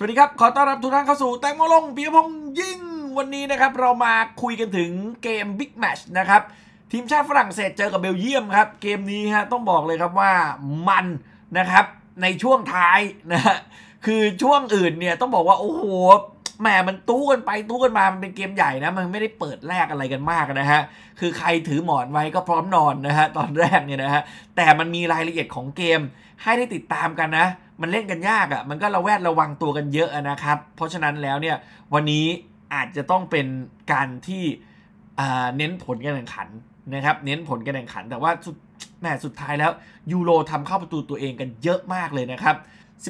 สวัสดีครับ ขอต้อนรับทุกท่านเข้าสู่ แตงโมลงปีพงยิ่ง วันนี้นะครับ เรามาคุยกันถึงเกมบิ๊กแมชนะครับ ทีมชาติฝรั่งเศสเจอกับเบลเยียมครับ เกมนี้ฮะต้องบอกเลยครับว่ามันนะครับในช่วงท้ายนะฮะคือช่วงอื่นเนี่ยต้องบอกว่า โอ้โหแหมมันตู้กันไปตู้กันมา มันเป็นเกมใหญ่นะมันไม่ได้เปิดแรกอะไรกันมากนะฮะคือใครถือหมอนไว้ก็พร้อมนอนนะฮะตอนแรกเนี่ยนะฮะแต่มันมีรายละเอียดของเกมให้ได้ติดตามกันนะมันเล่นกันยากอะ่ะ มันก็ระแวดระวังตัวกันเยอะนะครับ เพราะฉะนั้นแล้วเนี่ยวันนี้อาจจะต้องเป็นการที่เน้นผลการแข่งขันนะครับ เน้นผลการแข่งขัน แต่ว่าแหมสุดท้ายแล้วยูโรทำเข้าประตูตัวเองกันเยอะมากเลยนะครับ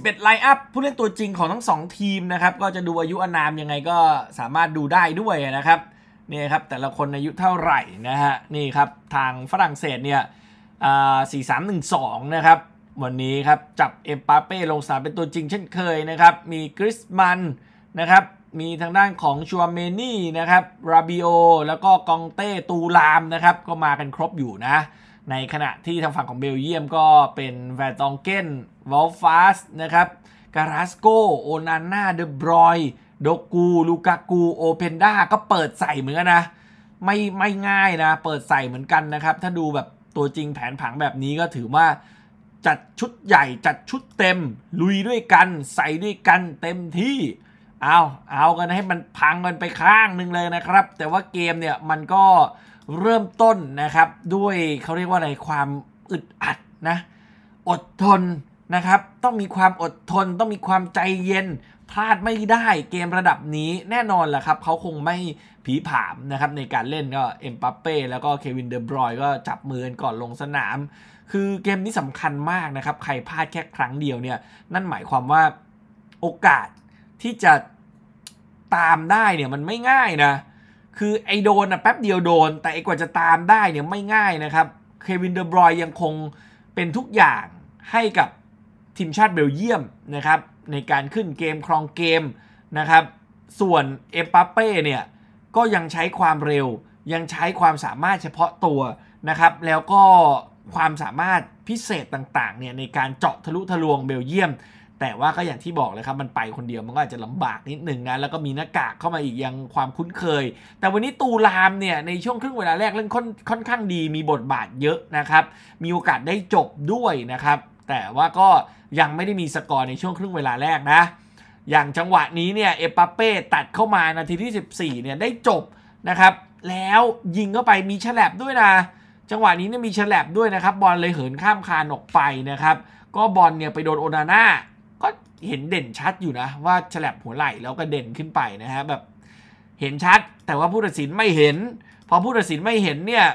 11ไลน์อัพผู้เล่นตัวจริงของทั้ง2ทีมนะครับก็จะดูอายุอนามยังไงก็สามารถดูได้ด้วยนะครับนี่ครับแต่ละคนอายุเท่าไหร่นะฮะนี่ครับทางฝรั่งเศสเนี่ยสี่สามหนึ่งสองนะครับวันนี้ครับ จับเอ็มปาเป้ลงสนามเป็นตัวจริงเช่นเคยนะครับ มีกริสมันนะครับ มีทางด้านของชัวเมนี่นะครับราบิโอแล้วก็กองเต้ตูลามนะครับ ก็มากันครบอยู่นะ ในขณะที่ทางฝั่งของเบลเยียมก็เป็นแวร์ตองเกนวอลฟาสนะครับการาสโกโอนาน่าเดบรอยโดกูลูกากูโอเพนด้าก็เปิดใส่เหมือนกันนะไม่ไม่ง่ายนะ เปิดใส่เหมือนกันนะครับ ถ้าดูแบบตัวจริงแผนผังแบบนี้ก็ถือว่าจัดชุดใหญ่จัดชุดเต็มลุยด้วยกันใส่ด้วยกันเต็มที่เอาเอากันให้มันพังกันไปข้างนึงเลยนะครับ แต่ว่าเกมเนี่ย มันก็เริ่มต้นนะครับด้วยเขาเรียกว่าอะไรความอึดอัดนะอดทนนะครับ ต้องมีความอดทนต้องมีความใจเย็น พลาดไม่ได้ เกมระดับนี้แน่นอนแหละครับเขาคงไม่ผีผามนะครับในการเล่นก็เอ็มปัปเป้แล้วก็เควินเดอบรอยก็จับมือกันก่อนลงสนามคือเกมนี้สำคัญมากนะครับ ใครพลาดแค่ครั้งเดียวเนี่ย นั่นหมายความว่าโอกาสที่จะตามได้เนี่ยมันไม่ง่ายนะ คือไอโดนนะแป๊บเดียวโดน แต่ไอกว่าจะตามได้เนี่ยไม่ง่ายนะครับ เควินเดบรอยยังคงเป็นทุกอย่างให้กับทีมชาติเบลเยียมนะครับในการขึ้นเกม ครองเกมนะครับ ส่วนเอปาเป้เนี่ย ก็ยังใช้ความเร็ว ยังใช้ความสามารถเฉพาะตัวนะครับ แล้วก็ความสามารถพิเศษต่างๆเนี่ยในการเจาะทะลุทะลวงเบลเยียม แต่ว่าก็อย่างที่บอกเลยครับมันไปคนเดียวมันก็อาจจะลำบากนิดหนึ่งนะแล้วก็มีหน้ากากเข้ามาอีกยังความคุ้นเคย แต่วันนี้ตูรามเนี่ยในช่วงครึ่งเวลาแรกเล่นค่อนค่อนข้างดีมีบทบาทเยอะนะครับ มีโอกาสได้จบด้วยนะครับ แต่ว่าก็ยังไม่ได้มีสกอร์ในช่วงครึ่งเวลาแรกนะ อย่างจังหวะนี้เนี่ยเอปาเป้ตัดเข้ามานาทีที่ 14เนี่ยได้จบนะครับ แล้วยิงเข้าไปมีแฉลบด้วยนะจังหวะนี้เนี่ยมีฉลับด้วยนะครับบอลเลยเหินข้ามคานออกไปนะครับก็บอลเนี่ยไปโดนโอนาน่าก็เห็นเด่นชัดอยู่นะว่าฉลับหัวไหล่แล้วก็เด่นขึ้นไปนะฮะแบบเห็นชัดแต่ว่าผู้ตัดสินไม่เห็นพอผู้ตัดสินไม่เห็นเนี่ย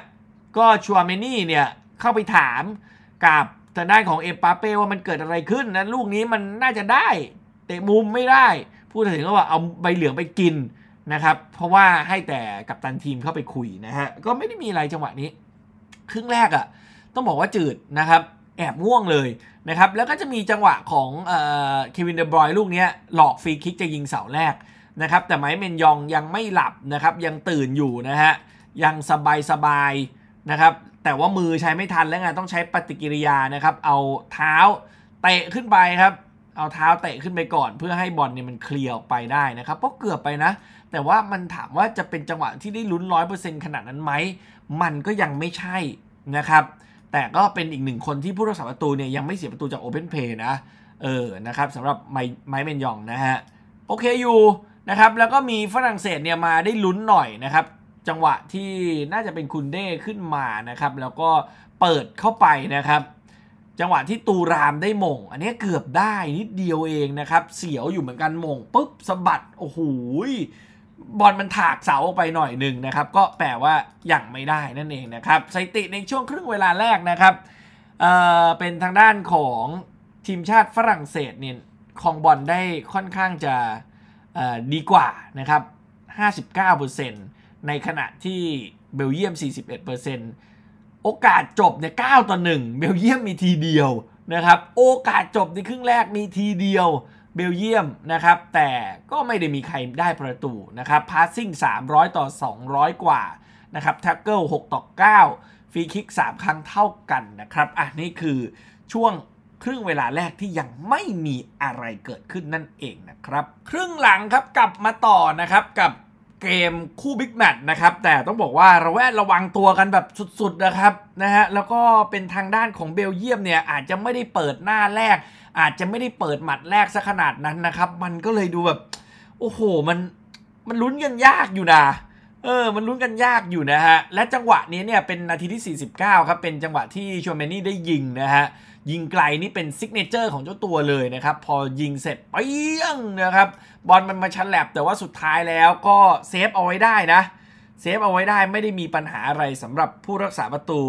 ก็ชัวเมนี่เนี่ยเข้าไปถามกับทางด้านของเอปาเป้ว่ามันเกิดอะไรขึ้นนะลูกนี้มันน่าจะได้เตะมุมไม่ได้ผู้ตัดสินก็ว่าเอาใบเหลืองไปกินนะครับเพราะว่าให้แต่กัปตันทีมเข้าไปคุยนะฮะก็ไม่ได้มีอะไรจังหวะนี้ครึ่งแรกอะ่ะ ต้องบอกว่าจืดนะครับ แอบง่วงเลยนะครับ แล้วก็จะมีจังหวะของเควินเดบรอยลูกนี้หลอกฟรีคิกจะยิงเสาแรกนะครับแต่ไมเมนยองยังไม่หลับนะครับ ยังตื่นอยู่นะฮะยังสบายสบายนะครับแต่ว่ามือใช้ไม่ทันแล้วไงต้องใช้ปฏิกิริยานะครับ เอาเท้าเตะขึ้นไปครับ เอาเท้าเตะขึ้นไปก่อน เพื่อให้บอลเนี่ยมันเคลียร์ออกไปได้นะครับเพราะเกือบไปนะแต่ว่ามันถามว่าจะเป็นจังหวะที่ได้ลุ้นร้อยเปอร์เซ็นขนาดนั้นไหม มันก็ยังไม่ใช่นะครับ แต่ก็เป็นอีกหนึ่งคนที่ผู้รักษาประตูเนี่ยยังไม่เสียประตูจากโอเพนเพย์นะ เออ นะครับสำหรับไมไมเมนยองนะฮะโอเคอยู่นะครับแล้วก็มีฝรั่งเศสเนี่ยมาได้ลุ้นหน่อยนะครับจังหวะที่น่าจะเป็นคุณเด้ขึ้นมานะครับแล้วก็เปิดเข้าไปนะครับ จังหวะที่ตูรามได้มง อันนี้เกือบได้นิดเดียวเองนะครับเสียวอยู่เหมือนกันมงปุ๊บสะบัดโอ้โหบอลมันถากเสาออกไปหน่อยหนึ่งนะครับก็แปลว่าอย่างไม่ได้นั่นเองนะครับสถิติในช่วงครึ่งเวลาแรกนะครับเเป็นทางด้านของทีมชาติฝรั่งเศสเนี่ยคองบอลได้ค่อนข้างจะดีกว่านะครับ59%ในขณะที่เบลเยียม 41%โอกาสจบเนี่ย9ต่อ1เบลเยียมมีทีเดียวนะครับโอกาสจบในครึ่งแรกมีทีเดียวเบลเยียมนะครับ แต่ก็ไม่ได้มีใครได้ประตูนะครับพาสซิ่ง300 ต่อ 200 กว่านะครับแท็กเกิล6ต่อ 9ฟรีคิก 3 ครั้งเท่ากันนะครับอ่ะนี่คือช่วงครึ่งเวลาแรกที่ยังไม่มีอะไรเกิดขึ้นนั่นเองนะครับ ครึ่งหลังครับกลับมาต่อนะครับกับเกมคู่บิ๊กแมตช์นะครับ แต่ต้องบอกว่าระแวดระวังตัวกันแบบสุดๆนะครับนะฮะแล้วก็เป็นทางด้านของเบลเยียมเนี่ยอาจจะไม่ได้เปิดหน้าแรก อาจจะไม่ได้เปิดหมัดแรกซะขนาดนั้นนะครับ มันก็เลยดูแบบ โอ้โหมันมันลุ้นกันยากอยู่นะเออมันลุ้นกัน ยาก อยู่นะฮะและจังหวะนี้เนี่ยเป็นนาทีที่ 49 ครับเป็นจังหวะที่ชัวเมนี่ได้ยิงนะฮะยิงไกลนี่เป็นซิกเนเจอร์ของเจ้าตัวเลยนะครับ พอยิงเสร็จเปี้ยงนะครับบอลมันมาชันแลบ แต่ว่าสุดท้ายแล้วก็เซฟเอาไว้ได้นะเซฟเอาไว้ได้ไม่ได้มีปัญหาอะไรสำหรับผู้รักษาประตู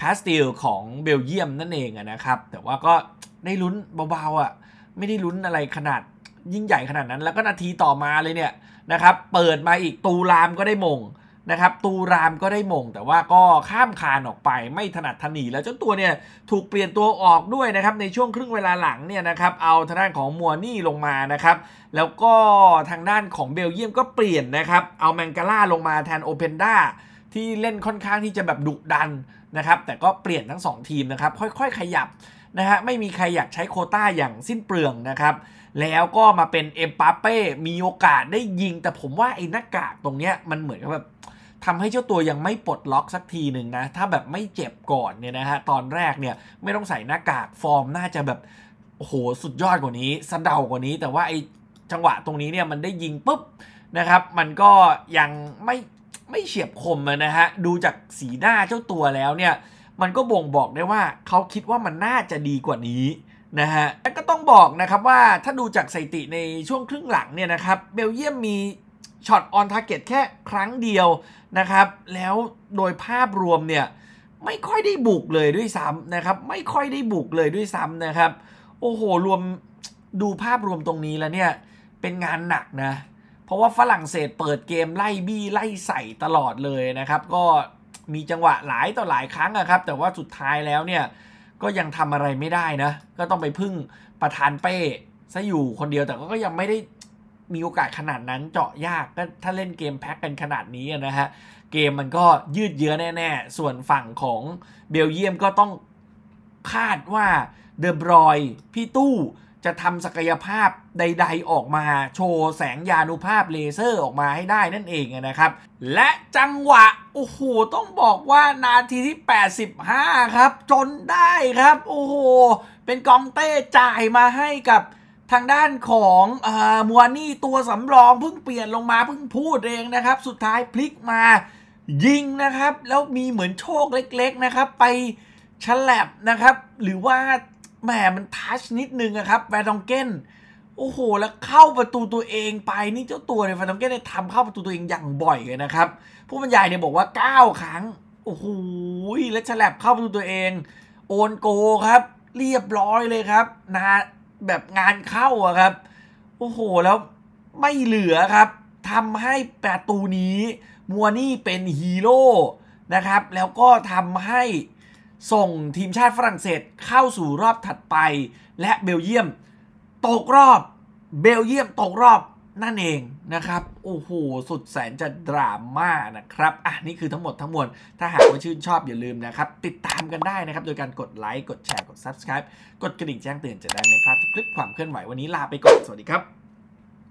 คาสติลของเบลเยียมนั่นเองนะครับ แต่ว่าก็ได้ลุ้นเบาๆอะ่ะไม่ได้ลุ้นอะไรขนาด ยิ่งใหญ่ขนาดนั้นแล้วก็นาทีต่อมาเลยเนี่ยนะครับเปิดมาอีกตูรามก็ได้มงนะครับตูรามก็ได้มงแต่ว่าก็ข้ามคานออกไปไม่ถนัดถนีแล้วเจ้าตัวเนี่ยถูกเปลี่ยนตัวออกด้วยนะครับในช่วงครึ่งเวลาหลังเนี่ยนะครับเอาทางด้านของมัวนี่ลงมานะครับ แล้วก็ทางด้านของเบลเยียมก็เปลี่ยนนะครับเอาแมงกาล่าลงมาแทนโอเพนด้าที่เล่นค่อนข้างที่จะแบบดุดันนะครับแต่ก็เปลี่ยนทั้ง 2ทีมนะครับค่อย ๆขยับนะฮะไม่มีใครอยากใช้โคต้าอย่างสิ้นเปลืองนะครับแล้วก็มาเป็นเอ็มปาเป้มีโอกาสได้ยิงแต่ผมว่าไอ้หน้ากากตรงเนี้ยมันเหมือนกับแบบทำให้เจ้าตัวยังไม่ปลดล็อกสักทีหนึ่งนะ ถ้าแบบไม่เจ็บ ก่อนเนี่ยนะฮะตอนแรกเนี่ยไม่ต้องใส่หน้ากากฟอร์มน่าจะแบบโอ้โหสุดยอดกว่านี้สะเดากว่านี้ แต่ว่าไอจังหวะตรงนี้เนี่ยมันได้ยิงปุ๊บนะครับมันก็ยังไม่ไม่เฉียบคมนะฮะดูจากสีหน้าเจ้าตัวแล้วเนี่ยมันก็บ่งบอกได้ว่าเขาคิดว่ามันน่าจะดีกว่านี้นะฮะแล้วก็ต้องบอกนะครับว่าถ้าดูจากสถิติในช่วงครึ่งหลังเนี่ยนะครับเบลเยียมมีช็อตออนทาร์เก็ตแค่ครั้งเดียวนะครับ แล้วโดยภาพรวมเนี่ย ไม่ค่อยได้บุกเลยด้วยซ้ำนะครับไม่ค่อยได้บุกเลยด้วยซ้ำนะครับ โอ้โห รวมดูภาพรวมตรงนี้แล้วเนี่ย เป็นงานหนักนะ เพราะว่าฝรั่งเศสเปิดเกมไล่บี้ไล่ใส่ตลอดเลยนะครับก็มีจังหวะหลายต่อหลายครั้งนะครับ แต่ว่าสุดท้ายแล้วเนี่ยก็ยังทำอะไรไม่ได้นะก็ต้องไปพึ่งประธานเป้ซะอยู่คนเดียวแต่ก็ยังไม่ได้มีโอกาสขนาดนั้นเจาะยาก ก็ถ้าเล่นเกมแพ็กกันขนาดนี้นะฮะเกมมันก็ยืดเยื้อแน่ๆส่วนฝั่งของเบลเยียมก็ต้องคาดว่าเดอบรอยพี่ตู้จะทำศักยภาพใดๆออกมา โชว์แสงยานุภาพเลเซอร์ออกมาให้ได้นั่นเองนะครับ และจังหวะ โอ้โห ต้องบอกว่านาทีที่ 85 ครับ จนได้ครับโอ้โห เป็นกองเต้จ่ายมาให้กับทางด้านของมัวนี่ตัวสำรองเพิ่งเปลี่ยนลงมาเพิ่งพูดเองนะครับ สุดท้ายพลิกมายิงนะครับ แล้วมีเหมือนโชคเล็กๆนะครับ ไปฉลับนะครับ หรือว่าแหมมันทัชนิดนึงนะครับแวร์ดองเกนโอ้โห แล้วเข้าประตูตัวเองไปนี่เจ้าตัวเนี่ยแวร์ดองเกนได้ทำเข้าประตูตัวเองอย่างบ่อยเลยนะครับผู้บรรยายเนี่ยบอกว่า 9 ครั้งโอ้โหและฉลับเข้าประตูตัวเอง โอนโกครับ เรียบร้อยเลยครับนาแบบงานเข้าอะครับ โอ้โห แล้วไม่เหลือครับ ทำให้ประตูนี้มัวนี่เป็นฮีโร่นะครับ แล้วก็ทำให้ส่งทีมชาติฝรั่งเศสเข้าสู่รอบถัดไป และเบลเยียมตกรอบ เบลเยียมตกรอบนั่นเองนะครับโอ้โหสุดแสนจะดราม่านะครับอ่ะนี่คือทั้งหมดทั้งมวลถ้าหากว่าชื่นชอบอย่าลืมนะครับติดตามกันได้นะครับโดยการกดไลค์ กดแชร์ กด subscribe กดกระดิ่งแจ้งเตือนจะได้ไม่พลาดคลิปความเคลื่อนไหววันนี้ลาไปก่อน สวัสดีครับ